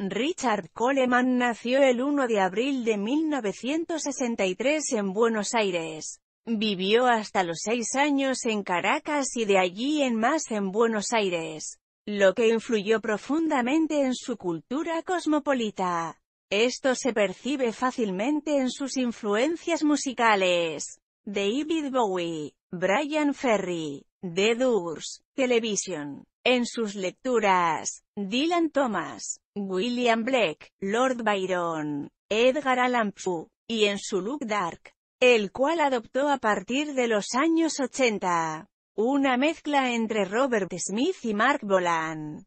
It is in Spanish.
Richard Coleman nació el 1 de abril de 1963 en Buenos Aires. Vivió hasta los seis años en Caracas y de allí en más en Buenos Aires, lo que influyó profundamente en su cultura cosmopolita. Esto se percibe fácilmente en sus influencias musicales. David Bowie, Brian Ferry, The Doors, Television, en sus lecturas, Dylan Thomas, William Blake, Lord Byron, Edgar Allan Poe, y en su look dark, el cual adoptó a partir de los años 80, una mezcla entre Robert Smith y Mark Bolan.